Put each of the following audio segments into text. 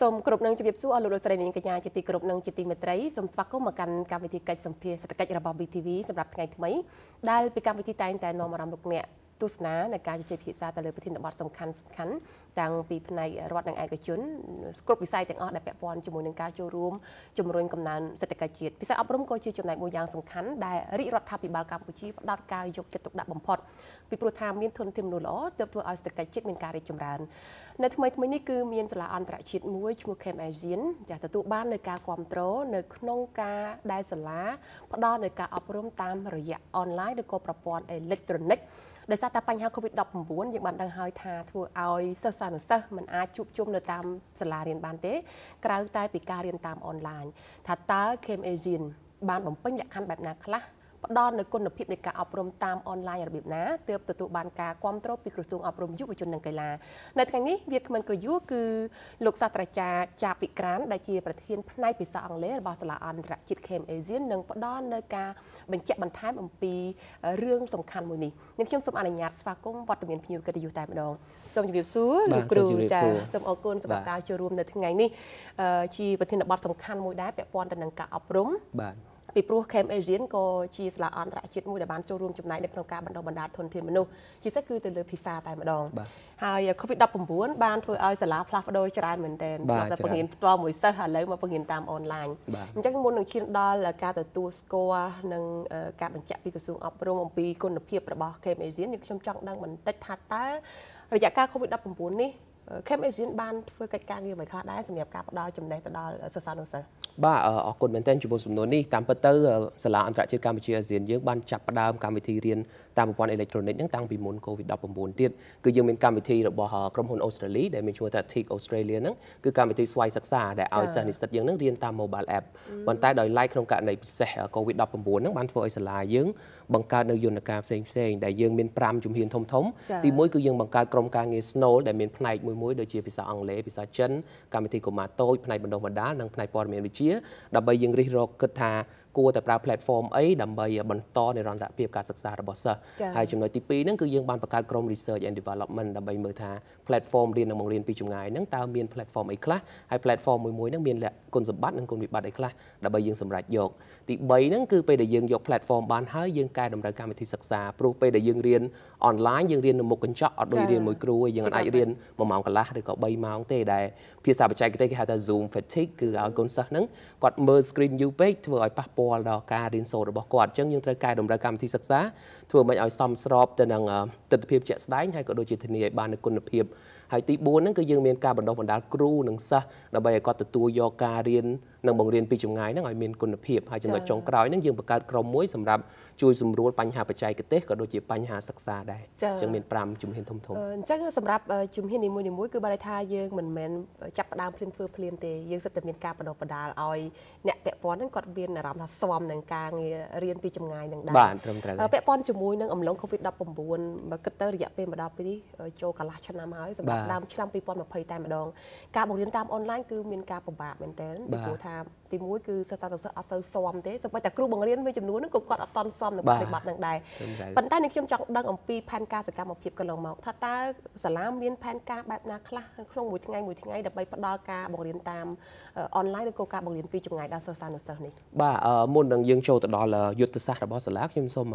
សូមគ្រប់នឹងជម្រាបសួរអស់លោកលោកស្រីនាងកញ្ញាជាទីគោរពនឹងជាទីមេត្រីសូមស្វាគមន៍មកកាន់កម្មវិធីកិច្ចសម្ភារសេដ្ឋកិច្ចរបស់ BTV សម្រាប់ថ្ងៃថ្មីដែលពីកម្មវិធីតែងតែនាំអារម្មណ៍លោកអ្នកទស្សនានៃការជជែកពិភាក្សាទៅលើប្រធានបទសំខាន់សំខាន់តាំងពីផ្នែករដ្ឋនិងឯកជនគ្រប់វិស័យទាំងអស់ដែលពាក់ព័ន្ធជាមួយនឹងការចូលរួមជំរុញកំណើនសេដ្ឋកិច្ចជាតិពិសេសអប់រំក៏ជាចំណែកមួយយ៉ាងសំខាន់ដែលរាជរដ្ឋាភិបាលកម្ពុជាផ្ដោតការយកចិត្តទុកដាក់បំផុតពីព្រោះថាមានធនធានមនុស្សល្អទើបធ្វើឲ្យសេដ្ឋកិច្ចជាតិមានការរីកចម្រើននៅថ្មីថ្មីនេះគឺមានសាលាអន្តរជាតិមួយឈ្មោះ Camp Asian ចាស់ទទួលបាននៅការគ្រប់គ្រងនៅក្នុងការដែលសាលាផ្ដល់នៅការអប់រំតាមរយៈ online ឬក៏ប្រព័ន្ធអេលិចត្រូនិកដោយសារតែបញ្ហា COVID-19 យើងបានដឹងហើយថាធ្វើឲ្យសិស្សានុសិស្សមិនអាចជួបជុំនៅតាមសាលារៀនបានទេក្រៅតែពីការរៀនតាមអនឡាញថាតើ KMAGIN បានបំពេញលក្ខខណ្ឌបែបណាខ្លះផ្ដល់នូវគុណភាពនៃការអប់រំតាមអនឡាញរបៀបណាទើបទទួលបានការគ្រប់គ្រងពីក្រសួងអប់រំយុវជននិងកីឡានៅថ្ងៃនេះវាគ្មិនក្រយួរគឺលោកសាស្ត្រាចារ្យចាពិក្រានដែលជាប្រធានផ្នែកភាសាអង់គ្លេសរបស់សាលាអន្តរជាតិ KM Asian នឹងផ្ដល់នូវការបញ្ជាក់បន្ថែម អំពីរឿងសំខាន់មួយនេះខ្ញុំខ្ញុំសូមអនុញ្ញាតស្វាគមន៍វត្តមានភ្ញៀវកិត្តិយសតែម្ដងសូមជម្រាបសួរលោកគ្រូចាសូមអរគុណសម្រាប់ការចូលរួមនៅថ្ងៃនេះជាប្រធានបទសំខាន់មួយដែរពាក់ព័ន្ធទៅនឹងការអប់រំបាទពីព្រោះ Camp Asian ក៏ជាសាលាអន្តរជាតិមួយដែលបានចូលរួមចំណែកនៅក្នុងការបណ្ដុះបណ្ដាលធនធានមនុស្សជាពិសេសគឺទៅលើភាសាតែម្ដងហើយ COVID-19 បានធ្វើឲ្យសាលាផ្លាស់ប្ដូរច្រើនមែនទែនតែបង្រៀនផ្ទាល់មួយសិស្សឥឡូវមកបង្រៀនតាមអនឡាញអញ្ចឹងមុននឹងឈានដល់ការទទួលស្គាល់និងការបញ្ជាក់ពីក្រសួងអប់រំអំពីគុណភាពរបស់ Camp Asian នេះខ្ញុំចង់ដឹងបន្តិចថាតើរយៈកាល COVID-19 នេះ Camp Asian បានធ្វើកិច្ចការងារមួយខ្លះដែរសម្រាប់ការផ្ដល់ចំណេះទៅដល់សិស្សានុសិស្សបាទអរគុណមែនទែនជាមួយសំណួរនេះតាមពិតទៅសាលាអន្តរជាតិកម្ពុជាអាស៊ានយើង បានចាប់ផ្ដើមកម្មវិធីរៀនតាមប្រព័ន្ធអេເລັກត្រូនិកហ្នឹងតាំងពីមុន COVID-19 ទៀតគឺយើងមានកម្មវិធីរបស់ក្រុមហ៊ុនអូស្ត្រាលីដែលមានឈ្មោះថា Tech Australia ហ្នឹងគឺកម្មវិធីស្វ័យសិក្សាដែលឲ្យសិស្សនិស្សិតយើងហ្នឹងរៀនតាម mobile app ប៉ុន្តែដោយឡែកក្នុងករណីពិសេស COVID-19 ហ្នឹងបានធ្វើឲ្យសាលាយើងបង្កើតនៅយន្តការផ្សេងផ្សេងដែលយើងមាន5ជំហានធំធំទី1គឺយើងបង្កើតក្រុមការងារ Snow ដែលមានផ្នែកមួយមួយដូចជាភាសាអង់គ្លេសភាសាចិនកម្មវិធីកុមារតូចផ្នែកបណ្ដុះបណ្ដាលនិងផ្នែកព័ត៌មានវិទ្យាដើម្បីយើងរិះរកគិតថាគួរតែប្រើ platform អីដើម្បីបន្តនិរន្តរភាពការសិក្សារបស់សិស្សហើយចំណុចទី2ហ្នឹងគឺយើងបានបង្កើតក្រុម research and development ដើម្បីមើលថា platform រៀននិងបង្រៀនពីចម្ងាយហ្នឹងតើមាន platform អីខ្លះហើយ platform មួយមួយហ្នឹងមានលក្ខគុណសម្បត្តិនិងគុណវិបត្តិអីខ្លះដើម្បីយើងសម្រេចយកទី3ហ្នឹងគឺពេលដែលយើងយក platform បានហើយយើងកែតម្រូវកម្មវិធីសិក្សាព្រោះពេលដែលយើងរៀន online យើងរៀននៅមុខកញ្ចក់អត់ដូចរៀនមួយគ្រូយើងអាចរៀន1ម៉ោងកន្លះឬក៏3ម៉ោងទេដែលភាសាបច្ចេកទេសគេហៅថា Zoom fatigue គឺឲ្យកូនសិស្សហ្នឹងគាត់មើល screen យូរពេកធ្វើឲ្យប៉ះពាល់ពាល់ដល់ការរៀនសូត្ររបស់គាត់អញ្ចឹងយើងត្រូវកែតម្រូវកម្មវិធីសិក្សាធ្វើមិនឲ្យសមស្របទៅនឹងទស្សនវិជ្ជាជាក់ស្ដែងហើយក៏ដូចជាធានាឲ្យបាននូវគុណភាពហើយទី4ហ្នឹងគឺយើងមានការបណ្ដុះបណ្ដាលគ្រូនិងសិស្សដើម្បីឲ្យគាត់ទទួលយកការរៀននិងបង្រៀនពីចម្ងាយហ្នឹងឲ្យមានគុណភាពហើយចំណុចចុងក្រោយហ្នឹងយើងបង្កើតក្រុមមួយសម្រាប់ជួយសម្រួលបញ្ហាបច្ចេកទេសក៏ដូចជាបញ្ហាសិក្សាដែរអញ្ចឹងមាន5ជំហានធំធំអញ្ចឹងសម្រាប់ជំហាននីមួយៗគឺបានន័យថាយើងមិនមែនចាប់ផ្ដើមភ្លាមធ្វើភ្លាមទេយើងសិតតែមានការបដិបដាលឲ្យអ្នកពាក់ព័ន្ធហ្នឹងគាត់មានអារម្មណ៍ថាស្វមនឹងការងាររៀនពីចម្ងាយនឹងដែរបាទត្រឹមត្រូវពាក់ព័ន្ធជាមួយនឹងអំឡុង COVID-19 បើគិតទៅរយៈពេលមកដល់ពេលនេះចូលកន្លះឆ្នាំហើយសម្រាប់ដើមឆ្នាំ2020តែម្ដងការបង្រៀនតាមអនឡាញគឺមានការពិបាកមែនទែនពីព្រោះថាថាទីមួយគឺសិស្សសិស្សអត់សូវស៊ាំទេសូម្បីតែគ្រូបង្រៀនមួយចំនួនហ្នឹងក៏គាត់អត់តន់ស៊ាំនឹងបប្រតិបត្តិនឹងដែរប៉ុន្តែនេះខ្ញុំចង់ដឹងអំពីផែនការសកម្មភាពកន្លងមក ថាតើសាលាមានផែនការបែបណាខ្លះក្នុងមួយថ្ងៃមួយថ្ងៃដើម្បីផ្ដល់ការបង្រៀនតាមអនឡាញឬក៏ការបង្រៀនពីចម្ងាយដល់សិស្សសិស្សនេះបាទមុននឹងយើងចូលទៅដល់យុទ្ធសាស្ត្ររបស់សាលាខ្ញុំសូម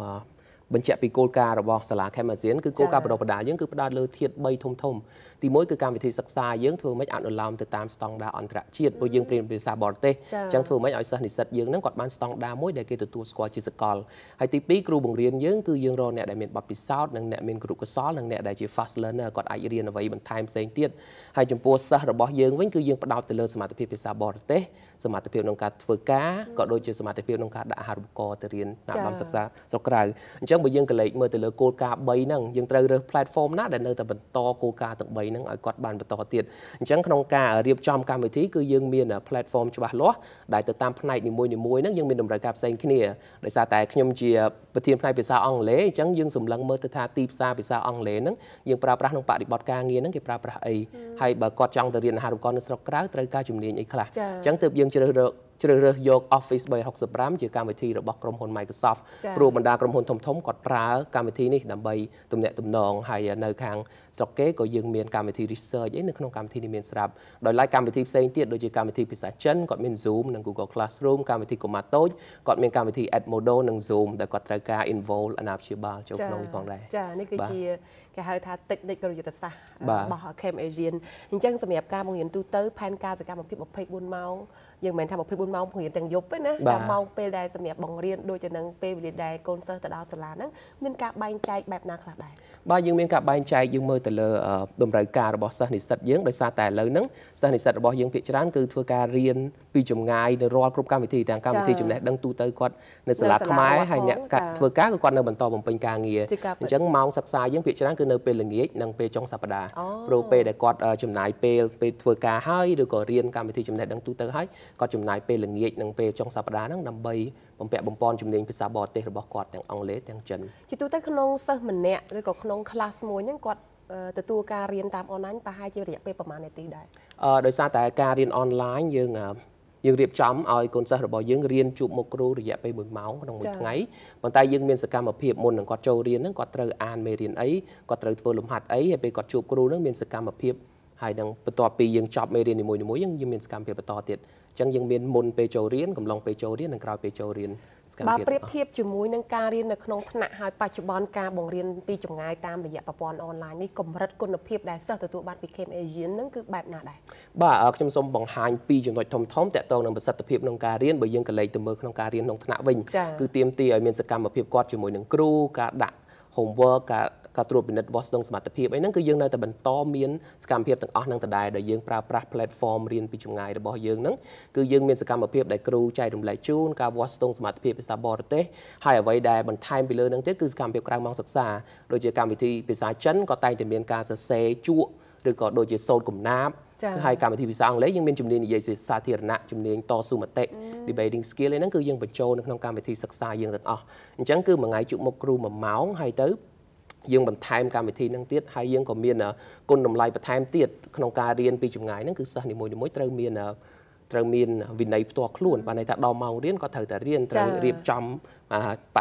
បញ្ជាក់ពីគោលការណ៍របស់សាលា Kemalsian គឺគោលការណ៍បណ្ដុះបណ្ដាលយើងគឺផ្ដោតលើធាតុ3ធំធំទី1គឺកម្មវិធីសិក្សាយើងធ្វើម៉េចអនុលោមទៅតាមស្តង់ដារអន្តរជាតិព្រោះយើងព្រៀនភាសាបរទេសអញ្ចឹងធ្វើម៉េចឲ្យសិស្សនិស្សិតយើងហ្នឹងគាត់បានស្តង់ដារមួយដែលគេទទួលស្គាល់ជាសកលហើយទី2គ្រូបង្រៀនយើងគឺយើងរកអ្នកដែលមានបទពិសោធន៍និងអ្នកមានគរុកោសលនិងអ្នកដែលជា fast learner គាត់អាចរៀនអ្វីបន្ថែមផ្សេងទៀតហើយចំពោះសិស្សរបស់យើងវិញគឺយើងផ្ដោតទៅលើ សមត្ថភាពភាសាបរទេសសមត្ថភាពក្នុងការធ្វើការក៏ដូចជាសមត្ថភាពក្នុងការដាក់អាហារូបករណ៍ទៅរៀនតាមដំសិក្សាស្រុកក្រៅអញ្ចឹងបើយើងកលេចមើលទៅលើគោលការណ៍3ហ្នឹងយើងត្រូវរើស platform ណាដែលនៅតែបន្តគោលការណ៍ទាំង3ហ្នឹងឲ្យគាត់បានបន្តទៀតអញ្ចឹងក្នុងការរៀបចំកម្មវិធីគឺយើងមាន platform ច្បាស់លាស់ដែលទៅតាមផ្នែកនីមួយៗហ្នឹងយើងមានតម្រូវការផ្សេងគ្នាដោយសារតែខ្ញុំជាប្រធានផ្នែកភាសាអង់គ្លេសអញ្ចឹងយើងសម្លឹងមើលទៅថាទីផ្សារភាសាអង់គ្លេសហ្នឹងយើងប្រើប្រាស់ក្នុងបរិបទការងារហ្នឹងគេប្រើប្រាស់អីហើយបើគាត់ចង់ទៅរៀនអាហារូបករណ៍នៅស្រុកក្រៅត្រូវការជំនាញអីខ្លះអញ្ចឹងទើបយើងយើងជ្រើសរើសជ្រើសរើសយក Office 365ជាកម្មវិធីរបស់ក្រុមហ៊ុន Microsoft ព្រោះបណ្ដាក្រុមហ៊ុនធំៗគាត់ប្រើកម្មវិធីនេះដើម្បីទំនាក់ទំនងហើយនៅ ខាងស្រុកគេក៏យើងមានកម្មវិធី research អីនៅក្នុងកម្មវិធីនេះមានស្រាប់ដោយឡែកកម្មវិធីផ្សេងទៀតដូចជាកម្មវិធីភាសាចិនគាត់មាន Zoom និង Google Classroom កម្មវិធីកុមារតូចគាត់មានកម្មវិធី Edmodo និង Zoom ដែលគាត់ត្រូវការ involve អាណាព្យាបាលចូលក្នុងនេះផងដែរចានេះគឺជាគេហៅថា technical យុទ្ធសាស្ត្ររបស់ Camp Asian អញ្ចឹងសម្រាប់ការបង្រៀនទូទៅផែនការសកម្មភាព24ម៉ោងយើងមិនមែនថា24ម៉ោងបង្រៀនទាំងយប់ទេណាតែម៉ោងពេលដែលសម្រាប់បង្រៀនដូចទៅនឹងពេលវេលាដែលកូនសិស្សទៅដល់សាលាហ្នឹងមានការបែងចែកបែបណាខ្លះដែរបាទយើងមានការបែងចែកយើងមើលទៅលើតម្រូវការរបស់សិស្សនិស្សិតយើងដោយសារតែឥឡូវហ្នឹងសិស្សនិស្សិតរបស់យើងភាគច្រើនគឺធ្វើការរៀនពីចម្ងាយនៅរាល់គ្រប់កម្មវិធីទាំងកម្មវិធីចំណេះដឹងទូទៅគាត់នៅសាលាខ្មែរហើយអ្នកកាត់ធ្វើការគឺគាត់នៅបន្តបំពេញការងារអញ្ចឹងម៉ោងសិក្សាយើងភាគច្រើនគឺនៅពេលល្ងាចនិងពេលចុងសប្តាហ៍ព្រោះពេលដែលគាត់ចំណាយពេលពេលធ្វើការហើយឬក៏រៀនកម្មវិធីចំណេះដឹងទូទៅហើយគាត់ចំណាយពេលល្ងាចនិងពេលចុងសប្តាហ៍ហ្នឹងដើម្បីបំពាក់បំពន់ជំនាញភាសាបរទេសរបស់គាត់ទាំងអង់គ្លេសទាំងចិនជាទូទៅក្នុងសិស្សម្នាក់ឬក៏ក្នុង class មួយហ្នឹងគាត់ទទួលការរៀនតាមអនឡាញប្រហែលជារយៈពេលប្រហែលនាទីដែរអឺដោយសារតែការរៀនអនឡាញយើងយើងរៀបចំឲ្យកូនសិស្សរបស់យើងរៀនជួបមុខគ្រូរយៈពេល1ម៉ោងក្នុងមួយថ្ងៃប៉ុន្តែយើងមានសកម្មភាពមុននឹងគាត់ចូលរៀនហ្នឹងគាត់ត្រូវអានមេរៀនអីគាត់ត្រូវធ្វើលំហាត់អីហើយពេលគាត់ជួបគ្រូហ្នឹងមានសកម្មភាពហើយនឹងបន្ទាប់ពីយើងចប់មេរៀននីមួយៗយើងមានសកម្មភាពបន្តទៀតអញ្ចឹងយើងមានមុនពេលចូលរៀនកំឡុងពេលចូលរៀននិងក្រោយពេលចូលរៀនសកម្មភាពបើប្រៀបធៀបជាមួយនឹងការរៀននៅក្នុងថ្នាក់ហើយបច្ចុប្បន្នការបង្រៀនពីចម្ងាយតាមរយៈប្រព័ន្ធអនឡាញនេះកម្រិតគុណភាពដែលសិស្សទទួលបានពី Camp Asian នឹងគឺបែបណាដែរបាទខ្ញុំសូមបង្ហាញពីចំណុចធំធំតកតងនឹងប្រសិទ្ធភាពក្នុងការរៀនបើយើងកលេចទៅមើលក្នុងការរៀនក្នុងថ្នាក់វិញគឺទាមទារឲ្យមានសកម្មភាពគាត់ជាមួយនឹងគ្រូការដាក់ homework ការការត្រួតពិនិត្យវាស់ស្ទង់សមត្ថភាពអីហ្នឹងគឺយើងនៅតែបន្តមានសកម្មភាពទាំងអស់ហ្នឹងដដែលដោយយើងប្រើប្រាស់ platform រៀនពីចម្ងាយរបស់យើងហ្នឹងគឺយើងមានសកម្មភាពដែលគ្រូចែករំលែកជូនការវាស់ស្ទង់សមត្ថភាពភាសាបរទេសហើយអ្វីដែលបន្ថែមពីលើហ្នឹងទៀតគឺសកម្មភាពក្រៅម៉ោងសិក្សាដូចជាកម្មវិធីភាសាចិនក៏តែងតែមានការសរសេរជក់ឬក៏ដូចជាសូត្រកំណាព្យហើយកម្មវិធីភាសាអង់គ្លេសយើងមានជំនាញនិយាយជាសាធារណៈជំនាញតស៊ូមតិ debating skill ឯហ្នឹងគឺយើងបញ្ចូលនៅក្នុងកម្មវិធីសិក្សាយើងទាំងអស់អញ្ចឹងគឺមួយថ្ងៃជួបមុខគ្រូ1ម៉ោងហើយទៅយើងបន្ថែមកម្មវិធីហ្នឹងទៀតហើយយើងក៏មានគុណតម្លៃបន្ថែមទៀតក្នុងការរៀនពីចម្ងាយហ្នឹងគឺសិស្សនីមួយៗត្រូវមានត្រូវមានវិន័យផ្ទាល់ខ្លួនបានន័យថាដល់ម៉ោងរៀនគាត់ត្រូវតែរៀនត្រូវរៀបចំប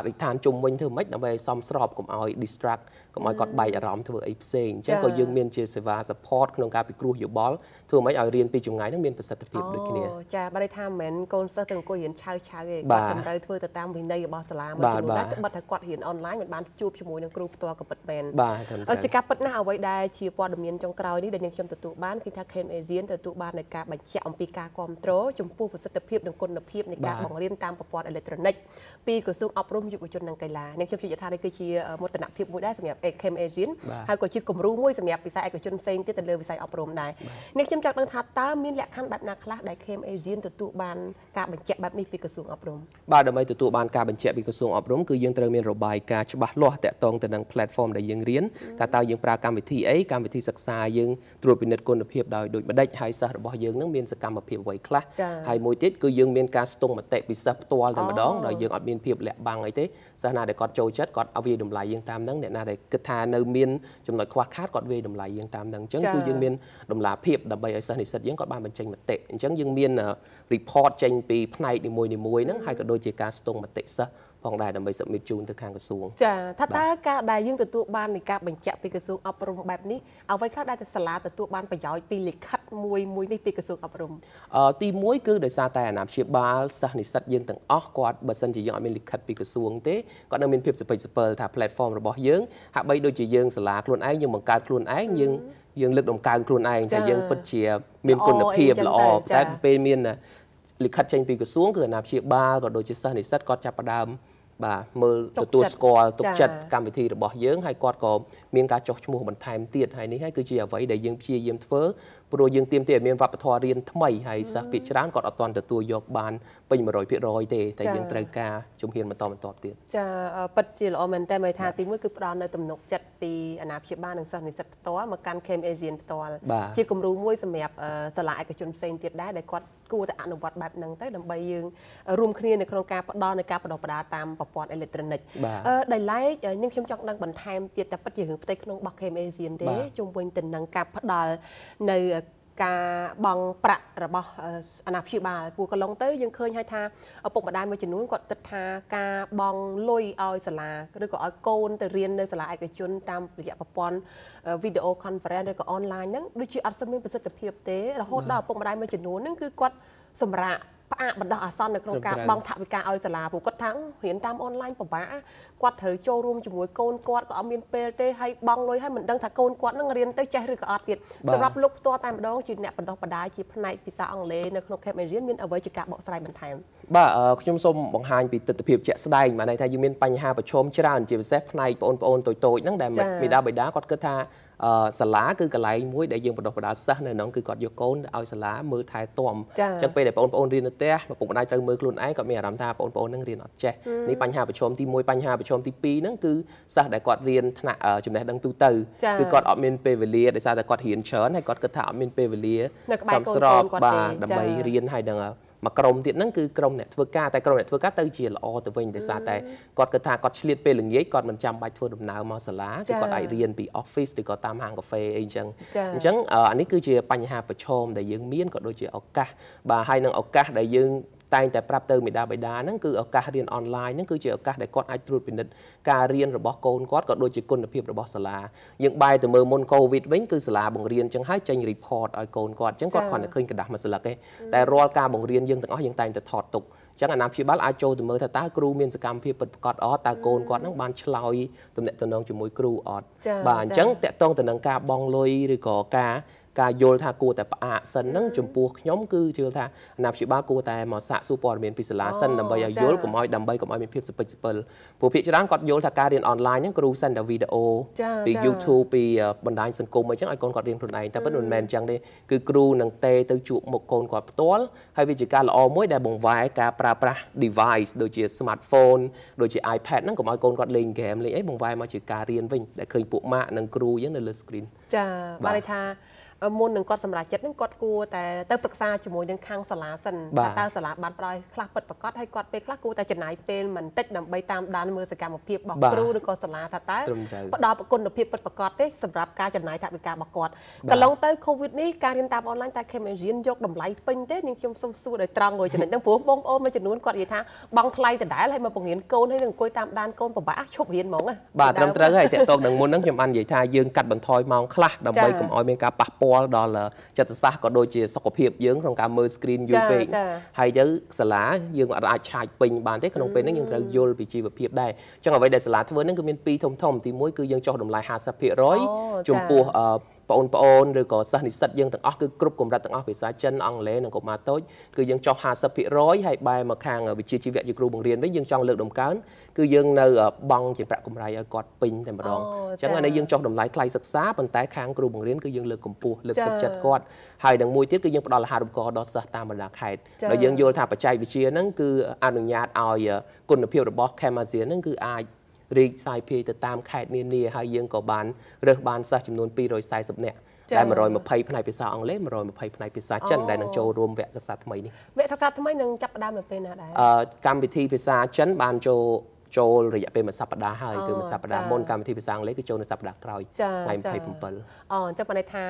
រិស្ថានជុំវិញធ្វើម៉េចដើម្បីសំស្របកុំឲ្យ distract កុំឲ្យគាត់បែកអារម្មណ៍ធ្វើអីផ្សេងអញ្ចឹងក៏យើងមានជាសេវា support ក្នុងការពិគ្រោះយោបល់ធ្វើម៉េចឲ្យរៀនពីចម្ងាយនឹងមានប្រសិទ្ធភាពដូចគ្នាចាបើន័យថាមិនមែនកូនសិស្សទៅអង្គុយរៀនឆៅឆៅទេគាត់តម្រូវធ្វើទៅតាមវិន័យរបស់សាលាមួយចំនួនដែរត្បិតថាគាត់រៀនអនឡាញមិនបានជួបជាមួយនឹងគ្រូផ្ទាល់ក៏ពិតមែនបាទជាការពិតណាស់អ្វីដែលជាព័ត៌មានចុងក្រោយនេះដែលខ្ញុំទទួលបានគឺថា Camp Asian ទទួលបាននៃការបញ្ជាក់អំពីការគ្រប់គ្រងចំពោះប្រសិទ្ធភាពនិងគុណភាពនៃការបង្រៀនតាមប្រព័ន្ធអេឡិចត្រូនិកពីក្រសួងអប់រំយុវជននិងកីឡានេះខ្ញុំជឿថានេះគឺជាមោទនភាពមួយដែរសម្រាប់ AKM Asian ហើយក៏ជាគំរូមួយសម្រាប់វិស័យឯកជនផ្សេងទៀតទៅលើវិស័យអប់រំដែរនេះខ្ញុំចង់ដឹងថាតើមានលក្ខខណ្ឌបែបណាខ្លះដែល AKM Asian ទទួលបានការបញ្ជាក់បែបនេះពីក្រសួងអប់រំបាទដើម្បីទទួលបានការបញ្ជាក់ពីក្រសួងអប់រំគឺយើងត្រូវមានរបាយការណ៍ច្បាស់លាស់តាក់ទងទៅនឹង platform ដែលយើងរៀនថាតើយើងប្រើកម្មវិធីអីកម្មវិធីសិក្សាយើងត្រួតពិនិត្យគុណភាពដោយដូចម្ដេចហើយសិស្សរបស់យើងនឹងមានសកម្មភាពអ្វីខ្លះហើយមួយទៀតគឺយើងមានការស្ទង់មតិពីសិស្សផ្ទាល់តែម្ដងដោយយើងអត់មានភាពលាក់បាំងអីទេសិស្សណាដែលគាត់ចូលចិត្តគាត់អវាយតម្លៃយើងតាមហ្នឹងអ្នកណាដែលគិតថានៅមានចំណុចខ្វះខាតគាត់វាយតម្លៃយើងតាមហ្នឹងអញ្ចឹងគឺយើងមានតម្លាភាពដើម្បីឲ្យសិស្សនិស្សិតយើងគាត់បានបញ្ចេញមតិអញ្ចឹងយើងមាន report ចេញពីផ្នែកនីមួយៗហ្នឹងហើយក៏ដូចជាការស្ទង់មតិសិស្សផងដែរដើម្បី submit ជូនទៅខាងក្រសួងចាថាតើការដែលយើងទទួលបាននៃការបញ្ជាក់ពីក្រសួងអប់រំបែបនេះអ្វីខ្លះដែលសាលាទទួលបានប្រយោជន៍ពីលិខិតមួយមួយនេះពីក្រសួងអប់រំអឺទី1គឺដោយសារតែអាណាព្យាបាលសិស្សនិស្សិតយើងទាំងអស់គាត់បើសិនជាយើងអត់មានលិខិតពីក្រសួងទេគាត់នៅមានភាពសុភិចសុពលថា platform របស់យើងហាក់បីដូចជាយើងសាលាខ្លួនឯងយើងបង្កើតខ្លួនឯងយើងយើងលើកតម្កើងខ្លួនឯងតែយើងពិតជា មានគុណភាពល្អតែពេលមានលិខិតចេញពីក្រសួងគឺអាណាព្យាបាលក៏ដូចជាសិស្សនិស្សិតគាត់ចាប់ផ្ដើមបាទមើលទទួលស្គាល់ទុកចិត្តកម្មវិធីរបស់យើងហើយគាត់ក៏មានការចោះឈ្មោះបន្ថែមទៀតហើយនេះហើយគឺជាអ្វីដែលយើងព្យាយាមធ្វើព្រោះយើងទៀមទាត់ឲ្យមានវប្បធម៌រៀនថ្មីហើយសិស្សភាគច្រើនគាត់អត់ទាន់ទទួលយកបានពេញ100%ទេតែយើងត្រូវការជំហានបន្តបន្ទាប់ទៀតចាពិតជាល្អមែនតើមកថាទីមួយគឺផ្ដល់នៅទំនុកចិត្តពីអាណាព្យាបាលនិងសិស្សនិស្សិតផ្ទាល់មកកាន់ Camp Asian ផ្ទាល់ជាគំរូមួយសម្រាប់សាលាឯកជនផ្សេងទៀតដែរដែលគាត់គួរតែអនុវត្តបែបហ្នឹងទៅដើម្បីយើងរួមគ្នានៅក្នុងការផ្ដល់នៅការបណ្ដុះបណ្ដាលតាមប្រព័ន្ធអេឡិចត្រូនិកដែលឡែកនឹងខ្ញុំចង់ដឹងបន្ថែមទៀតតែពិតជារឿងផ្ទៃក្នុងរបស់ KMASIAN ទេជុំវិញទៅនឹងការផ្ដល់នៅការបង់ប្រាក់របស់អាណាព្យាបាលពូកន្លងទៅយើងឃើញហើយថាឪពុកម្ដាយមួយចំនួនគាត់គិតថាការបង់លុយឲ្យសាលាឬក៏ឲ្យកូនទៅរៀននៅសាលាឯកជនតាមរយៈប្រព័ន្ធ video conference ឬក៏ online ហ្នឹងដូចជាអត់សូវមានប្រសិទ្ធភាពទេរហូតដល់ឪពុកម្ដាយមួយចំនួនហ្នឹងគឺគាត់សម្រាប់ផ្អាកបណ្ដោះអាសន្ននៅក្នុងការបង់ថវិកាឲ្យសាលាព្រោះគាត់ថារៀនតាមអនឡាញពិបាកគាត់ត្រូវចូលរួមជាមួយកូនគាត់ក៏អត់មានពេលទេហើយបង់លុយហើយមិនដឹងថាកូនគាត់នឹងរៀនទៅចេះឬក៏អត់ទៀតសម្រាប់លោកផ្ទាល់តែម្ដងជាអ្នកបណ្ដោះបណ្ដាលជាផ្នែកភាសាអង់គ្លេសនៅក្នុង Cambridge មានអ្វីជាការបកស្រាយបន្ថែមបាទខ្ញុំសូមបង្ហាញពីទស្សនវិជ្ជាស្ដែងមកន័យថាយើងមានបញ្ហាប្រឈមច្រើនជាពិសេសផ្នែកបងប្អូនតូចៗហ្នឹងដែលមេដាបេដាគាត់គិតថាសាលាគឺកន្លែងមួយដែលយើងបណ្ដុះបណ្ដាលសិស្សនៅក្នុងគឺគាត់យកកូនឲ្យសាលាមើលថែទាំអញ្ចឹងពេលដែលបងប្អូនរៀននៅផ្ទះឪពុកម្ដាយត្រូវមើលខ្លួនឯងគាត់មានអារម្មណ៍ថាបងប្អូននឹងរៀនអត់ចេះនេះបញ្ហាប្រឈមទី1បញ្ហាប្រឈមទី2ហ្នឹងគឺសិស្សដែលគាត់រៀនថ្នាក់ចំណេះដឹងទូទៅគឺគាត់អត់ មានពេលវេលាដោយសារតែគាត់រៀនច្រើនហើយគាត់គិតថាអត់មានពេលវេលាសមស្របបាទដើម្បីរៀនហើយនឹងមួយក្រុមទៀតហ្នឹងគឺក្រុមអ្នកធ្វើការតែក្រុមអ្នកធ្វើការទៅជាល្អទៅវិញដោយសារតែគាត់គិតថាគាត់ឆ្លៀតពេលល្ងាចគាត់មិនចាំបាច់ធ្វើដំណើរមកសាលាគឺគាត់អាចរៀនពី office ឬក៏តាមហាងកាហ្វេអីចឹងអញ្ចឹងអានេះគឺជាបញ្ហាប្រឈមដែលយើងមានក៏ដូចជាឱកាសបាទហើយនឹងឱកាសដែលយើងតែងតែប្រាប់ទៅមេដាបេដាហ្នឹងគឺឱកាសរៀនអនឡាញហ្នឹងគឺជាឱកាសដែលគាត់អាចត្រួតពិនិត្យការរៀនរបស់កូនគាត់ក៏ដូចជាគុណភាពរបស់សាលាយើងបែរទៅមើលមុនកូវីដវិញគឺសាលាបង្រៀនចឹងហើយចេញ report ឲ្យកូនគាត់ចឹងគាត់គ្រាន់តែឃើញกระดาษមួយស្លឹកទេតែរាល់ការបង្រៀនយើងទាំងអស់យើងតែងតែថតទុកចឹងអាណាព្យាបាលអាចចូលទៅមើលថាតើគ្រូមានសកម្មភាពពិតប្រាកដអត់តើកូនគាត់នឹងបានឆ្លើយទំនាក់ទំនងជាមួយគ្រូអត់បាទអញ្ចឹងតកតងទៅនឹងការបងលុយឬក៏ការការយល់ថាគួរតែផ្អាកសិនហ្នឹងចំពោះខ្ញុំគឺជឿថាអាណាព្យាបាលគួរតែមកសាកសួរព័ត៌មានពីសាលាសិនដើម្បីឲ្យយល់កុំឲ្យដើម្បីកុំឲ្យមានភាពសិពេចសិពិលព្រោះភាគច្រើនគាត់យល់ថាការរៀនអនឡាញហ្នឹងគ្រូសិនតែវីដេអូពី YouTube ពីបណ្ដាញសង្គមអីចឹងឲ្យកូនគាត់រៀនខ្លួនឯងតែពិតមិនមែនចឹងទេគឺគ្រូនឹងតេទៅជួបមុខកូនគាត់ផ្ទាល់ហើយវាជាការល្អមួយដែលបង្វែរការប្រើប្រាស់ device ដូចជា smartphone ដូចជា iPad ហ្នឹងកុំឲ្យកូនគាត់លេង game លេងអីបង្វែរមកជាការរៀនវិញដែលឃើញពួកម៉ាក់និងគ្រូយើងនៅលើ screen ចាបាទន័យថាមុននឹងគាត់សម្រាប់ចិត្តនឹងគាត់គួរតែទៅប្រឹក្សាជាមួយនឹងខាងសាលាសិនថាតើសាលាបានផ្ដល់ខ្លះពិតប្រកបហើយគាត់ពេលខ្លះគួរតែចំណាយពេលមិនតិចដើម្បីតាមដានមើលសកម្មភាពរបស់គ្រូឬក៏សាលាថាតើផ្ដល់គុណភាពពិតប្រកបទេសម្រាប់ការចំណាយថវិការបស់គាត់កន្លងទៅ COVID នេះការរៀនតាមអនឡាញតែ Cambridge យកតម្លៃពេញទេនាងខ្ញុំសុំសួរដោយត្រង់មួយចំណុចហ្នឹងព្រោះបងប្អូនមួយចំនួនគាត់និយាយថាបងថ្លៃដដែលហើយមកបង្រៀនកូនហើយនឹងអង្គុយតាមដានកូនពិបាកឈប់រៀនហ្មងបាទត្រឹមត្រូវហើយតកតងនឹងមុនហ្នឹងខ្ញុំបាននិយាយថាយើងកាត់បន្ថយម៉ោងខ្លះដើម្បីកុំឲ្យមានការប៉ះពាល់ពាល់ដល់ចិត្តសាស្ត្រក៏ដូចជាសុខភាពយើងក្នុងការមើល screen យូរពេកហើយទៅសាលាយើងអាចឆាចពេញបានទេក្នុងពេលហ្នឹងយើងត្រូវយល់ពីជីវភាពដែរអញ្ចឹងអ្វីដែលសាលាធ្វើហ្នឹងគឺមានពីរធំធំទីមួយគឺយើងចុះតម្លៃ50%ចំពោះបងប្អូនឬក៏សិស្សនិស្សិតយើងទាំងអស់គឺគ្រប់កម្រិតទាំងអស់ភាសាចិនអង់គ្លេសនិងកុមារតូចគឺយើងចុះ50%ហើយបែរមកខាងវិជ្ជាជីវៈជាគ្រូបង្រៀនវិញយើងចង់លើកតម្កើងគឺយើងនៅបង់ជាប្រាក់កម្រៃឲ្យគាត់ពេញតែម្ដងអញ្ចឹងឥឡូវយើងចុះតម្លៃថ្លៃសិក្សាប៉ុន្តែខាងគ្រូបង្រៀនគឺយើងលើកកម្ពស់លើកទឹកចិត្តគាត់ហើយនឹងមួយទៀតគឺយើងផ្ដល់អាហារូបករណ៍ដល់សិស្សតាមបណ្ដាខេត្តហើយយើងយល់ថាបច្ចេកវិទ្យាហ្នឹងគឺអនុញ្ញាតឲ្យគុណភាពរបស់ Camazia ហ្នឹងគឺអាចរីកសាយភាយទៅតាមខេត្តនានាហើយយើងក៏បានរើសបានសិស្សចំនួន240នាក់ដែល120ផ្នែកភាសាអង់គ្លេស120ផ្នែកភាសាចិនដែលនឹងចូលរួមវគ្គសិក្សាថ្មីនេះវគ្គសិក្សាថ្មីនឹងចាប់ផ្ដើមនៅពេលណាដែរអឺកម្មវិធីភាសាចិនបាន ចូលចូលរយៈពេលមួយសប្តាហ៍ហើយគឺមួយសប្តាហ៍មុនកម្មវិធីភាសាអង់គ្លេសគឺចូលនៅសប្តាហ៍ក្រោយថ្ងៃ27អូអញ្ចឹងបើន័យថា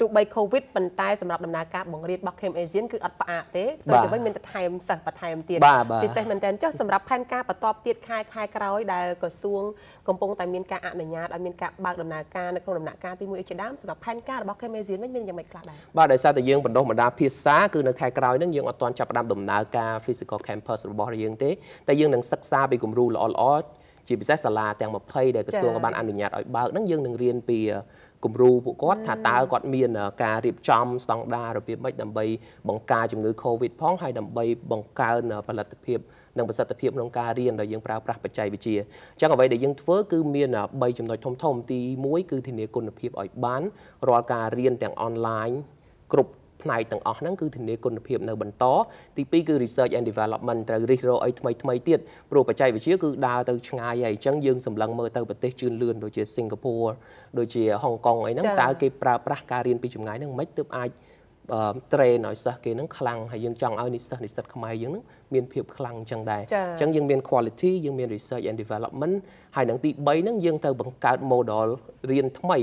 ទោះបី COVID ប៉ុន្តែសម្រាប់ដំណើរការបង្រៀនរបស់ Camp Asian គឺអត់ផ្អាកទេតែទៅវិញមានតែថែមសិស្សបន្ថែមទៀតពិសេសមែនតើចុះសម្រាប់ផែនការបន្តទៀតខែខែក្រោយដែលក្រសួងកំពុងតែមានការអនុញ្ញាតឲ្យមានការបើកដំណើរការនៅក្នុងដំណាក់កាលទី1ជាដើមសម្រាប់ផែនការរបស់ Camp Asian វិញមានយ៉ាងម៉េចខ្លះដែរបាទដោយសារតែយើងបណ្ដុះបណ្ដាភាសាគឺនៅខែក្រោយនឹងយើងអត់ទាន់ចាប់ផ្ដើមដំណើរការ physical campus របស់យើងទេតែយើងនឹងសិក្សាពីគំរូល្អៗជាពិសេសសាលាទាំង20ដែលក្រសួងបានអនុញ្ញាតឲ្យបើកហ្នឹងយើងនឹងរៀនពីគំរូពួកគាត់ថាតើគាត់មានការរៀបចំស្តង់ដាររបៀបម៉េចដើម្បីបង្ការជំងឺ Covid ផងហើយដើម្បីបង្កើនផលិតភាពនិងប្រសិទ្ធភាពក្នុងការរៀនដោយយើងប្រើប្រាស់បច្ចេកវិទ្យាអញ្ចឹងអ្វីដែលយើងធ្វើគឺមាន3ចំណុចធំៗទី1គឺធានាគុណភាពឲ្យបាន រាល់ការរៀនទាំងអនឡាញគ្រប់ផ្នែកទាំងអស់ហ្នឹងគឺធានាគុណភាពនៅបន្តទី2គឺ research and development ត្រូវរិះរកអីថ្មីថ្មីទៀតព្រោះបច្ចេកវិទ្យាគឺដើរទៅឆ្ងាយហើយអញ្ចឹងយើងសម្លឹងមើលទៅប្រទេសជឿនលឿនដូចជាសិង្ហបុរីដូចជាហុងកុងអីហ្នឹងតើគេប្រើប្រាស់ការរៀនពីចម្ងាយហ្នឹងមិនទើបអាចត្រេនឲ្យសិស្សគេនឹងខ្លាំងហើយយើងចង់ឲ្យនិស្សិតនិស្សិតខ្មែរយើងនឹងមានភាពខ្លាំងអញ្ចឹងដែរអញ្ចឹងយើងមាន quality យើងមាន research and development ហើយនឹងទី3ហ្នឹងយើងត្រូវបង្កើត model រៀនថ្មី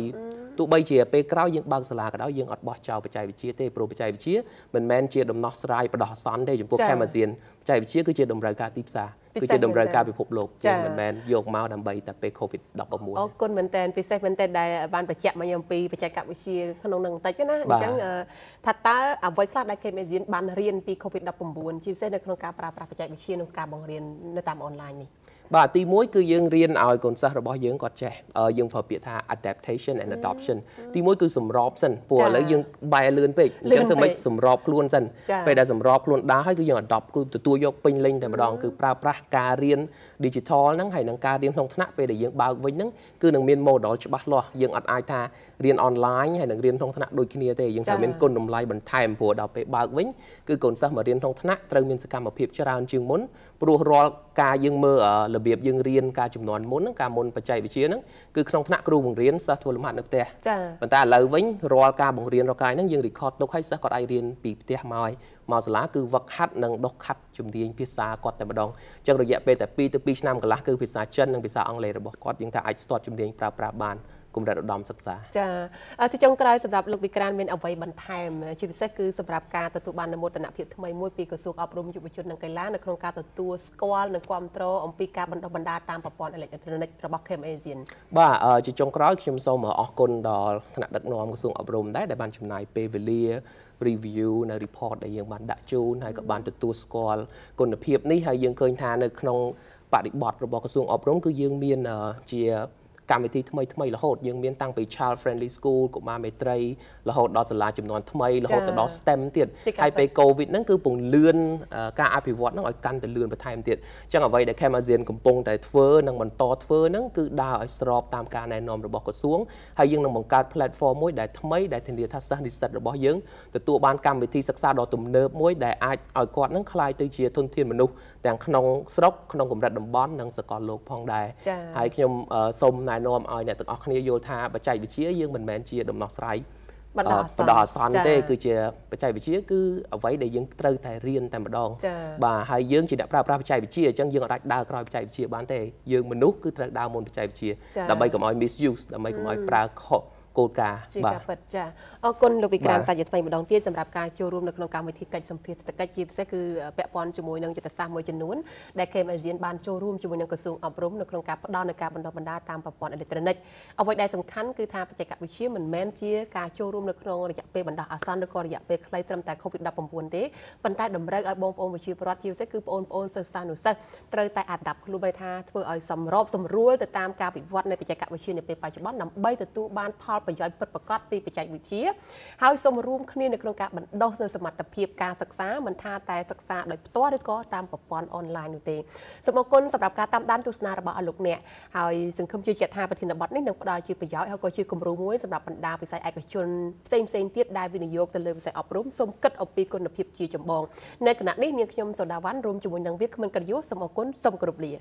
ទោះបីជាពេលក្រោយយើងបើកសាលាក៏ដោយយើងអត់បោះចោលបច្ចេកវិទ្យាទេព្រោះបច្ចេកវិទ្យាមិនមែនជា ដំណោះស្រាយបដោះអាសន្នទេចំពោះខេមអាស៊ានបច្ចេកវិទ្យាគឺជាតម្រូវការទីផ្សារគឺជាតម្រូវការពិភពលោកយើងមិនមែនយកមកដើម្បីតែពេល COVID-19 អរគុណមែនតើពិសេសមែនតើដែលបានបញ្ជាក់មកយើងពីបច្ចេកវិទ្យាក្នុងនឹងបន្តិចណាអញ្ចឹងថាតើអ្វីខ្លះដែល Game Asian បានរៀនពី COVID-19 ជាពិសេសនៅក្នុងការប្រើប្រាស់បច្ចេកវិទ្យាក្នុងការបង្រៀននៅតាមអនឡាញនេះបាទទី1គឺយើងរៀនឲ្យកូនសិស្សរបស់យើងគាត់ចេះយើងប្រើពាក្យថា adaptation and adoption ទី1គឺសម្របសិនព្រោះឥឡូវយើងបែរលឿនពេកអញ្ចឹងធ្វើម៉េចសម្របខ្លួនសិនពេលដែលសម្របខ្លួនដាហើយគឺយើង adopt គឺទទួលយក ពេញលេញតែម្ដងគឺប្រើប្រាស់ការរៀន digital ហ្នឹងហើយនិងការរៀនក្នុងថ្នាក់ពេលដែលយើងបើកវិញហ្នឹងគឺនឹងមាន model ច្បាស់លាស់យើងអត់អាចថារៀន online ហើយនឹងរៀនក្នុងថ្នាក់ដូចគ្នាទេយើងត្រូវមានគុណតម្លៃបន្ថែមព្រោះដល់ពេលបើកវិញគឺកូនសិស្សមករៀនក្នុងថ្នាក់ត្រូវមានសកម្មភាពច្រើនជាងមុនព្រោះរាល់ការយើងមើលរបៀបយើងរៀនការចំនួនមុនហ្នឹងការមុនបច្ចេកវិទ្យាហ្នឹងគឺក្នុងថ្នាក់គ្រូបង្រៀនសិស្សធ្វើលំហាត់នៅផ្ទះចា៎ប៉ុន្តែឥឡូវវិញរាល់ការបង្រៀនរាល់ការហ្នឹងយើង record ទុកឲ្យសិស្សគាត់អាចរៀនពីផ្ទះមកហើយមកសាលាគឺវឹកហាត់និងដុសខាត់ជំនាញភាសាគាត់តែម្ដងអញ្ចឹងរយៈពេលតែ2ទៅ2ឆ្នាំកន្លះគឺភាសាចិននិងភាសាអង់គ្លេសរបស់គាត់យើងថាអាចស្ទាត់ជំនាញប្រើប្រាស់បានកម្រិតឧត្តមសិក្សាចាជាចុងក្រោយសម្រាប់លោកវិក្រានមានអ្វីបន្ថែមជាពិសេសគឺសម្រាប់ការទទួលបាននូវមោទនភាពថ្មីមួយពីក្រសួងអប់រំយុវជននិងកីឡានៅក្នុងការទទួលស្គាល់និងគ្រប់គ្រងអំពីការបណ្ដុះបណ្ដាលតាមប្រព័ន្ធអេឡិចត្រូនិករបស់ Chem Asian បាទជាចុងក្រោយខ្ញុំសូមអរគុណដល់ថ្នាក់ដឹកនាំក្រសួងអប់រំដែរដែលបានចំណាយពេលវេលា review នៅ report ដែលយើងបានដាក់ជូនហើយក៏បានទទួលស្គាល់គុណភាពនេះហើយយើងឃើញថានៅក្នុងបរិបទរបស់ក្រសួងអប់រំគឺយើងមានជាកម្មវិធីថ្មីថ្មីរហូតយើងមានតាំងពី Child Friendly School កុមារមេត្រីរហូតដល់សាលាជំនាន់ថ្មីរហូតទៅដល់ STEM ទៀតហើយពេល COVID ហ្នឹងគឺពង្លឿនការអភិវឌ្ឍហ្នឹងឲ្យកាន់តែលឿនបន្ថែមទៀតអញ្ចឹងអ្វីដែល Camasian កំពុងតែធ្វើនិងបន្តធ្វើហ្នឹងគឺដើរឲ្យស្របតាមការណែនាំរបស់ក្រសួងហើយយើងនឹងបង្កើត platform មួយដែលថ្មីដែលធានាថាសិស្សនិស្សិតរបស់យើងទទួលបានកម្មវិធីសិក្សាដ៏ទំនើបមួយដែលអាចឲ្យគាត់នឹងក្លាយទៅជាធនធានមនុស្សទាំងក្នុងស្រុកក្នុងកម្រិតតំបន់និងសកលលោកផងដែរហើយខ្ញុំសូមណែណែនាំឲ្យអ្នកទាំងអស់គ្នាយល់ថា បច្ចេកវិទ្យាយើងមិនមែនជាដំណោះស្រាយបដោះអាសន្នទេ គឺជាបច្ចេកវិទ្យាគឺអ្វីដែលយើងត្រូវតែរៀនតែម្ដងបាទហើយយើងជាអ្នកប្រើប្រាស់បច្ចេកវិទ្យាអញ្ចឹងយើងអាចដើរក្រោយបច្ចេកវិទ្យាបានទេយើងមនុស្សគឺត្រូវដើរមុនបច្ចេកវិទ្យាដើម្បីកុំឲ្យ misuse ដើម្បីកុំឲ្យប្រើខុសគោលការណ៍ជាការពិតចាអរគុណលោកវិក្រានសាជាថ្មីម្ដងទៀតសម្រាប់ការចូលរួមនៅក្នុងកម្មវិធីកិច្ចសម្ភារសេដ្ឋកិច្ចជាពិសេសគឺពាក់ព័ន្ធជាមួយនឹងយុទ្ធសាស្ត្រមួយចំនួនដែល KM Asian បានចូលរួមជាមួយនឹងក្រសួងអប់រំនៅក្នុងការផ្ដល់នៅការបណ្ដុះបណ្ដាលតាមប្រព័ន្ធអេឡិចត្រូនិកអ្វីដែលសំខាន់គឺថាបច្ចេកវិទ្យាមិនមែនជាការចូលរួមនៅក្នុងរយៈពេលបណ្ដោះអាសន្នឬក៏រយៈពេលខ្លីត្រឹមតែ COVID-19 ទេប៉ុន្តែ តម្រូវឲ្យបងប្អូនប្រជាពលរដ្ឋជាពិសេសគឺបងប្អូនសិស្សានុសិស្សត្រូវតែអាដាប់ខ្លួនឲ្យថាធ្វើឲ្យសម្របសម្រួលទៅតាមការវិវត្តនៃបច្ចេកវិទ្យានៅពេលបច្ចុប្បន្នដើម្បីទទួលបានផលប្រយោជន៍ពិតប្រាកដពីបច្ចេកវិទ្យាហើយសូមរួមគ្នានៅក្នុងការបណ្ដុះនូវសមត្ថភាពការសិក្សាមិនថាតែសិក្សាដោយផ្ទាល់ឬក៏តាមប្រព័ន្ធអនឡាញនោះទេសូមអរគុណសម្រាប់ការតាមដានទស្សនារបស់អស់លោកអ្នកហើយសង្ឃឹមជឿជាក់ថាប្រធានបទនេះនឹងផ្ដល់ជាប្រយោជន៍ហើយក៏ជាគំរូមួយសម្រាប់បណ្ដាវិស័យឯកជនផ្សេងផ្សេងទៀតដែលវិនិយោគទៅលើវិស័យអប់រំសូមគិតអំពីគុណភាពជាចម្បងនៅគណៈនេះនាងខ្ញុំសូដាវ៉ាន់រួមជាមួយនឹងវាគ្មិនកិត្តិយសសូមអរគុណសូមគោរពលា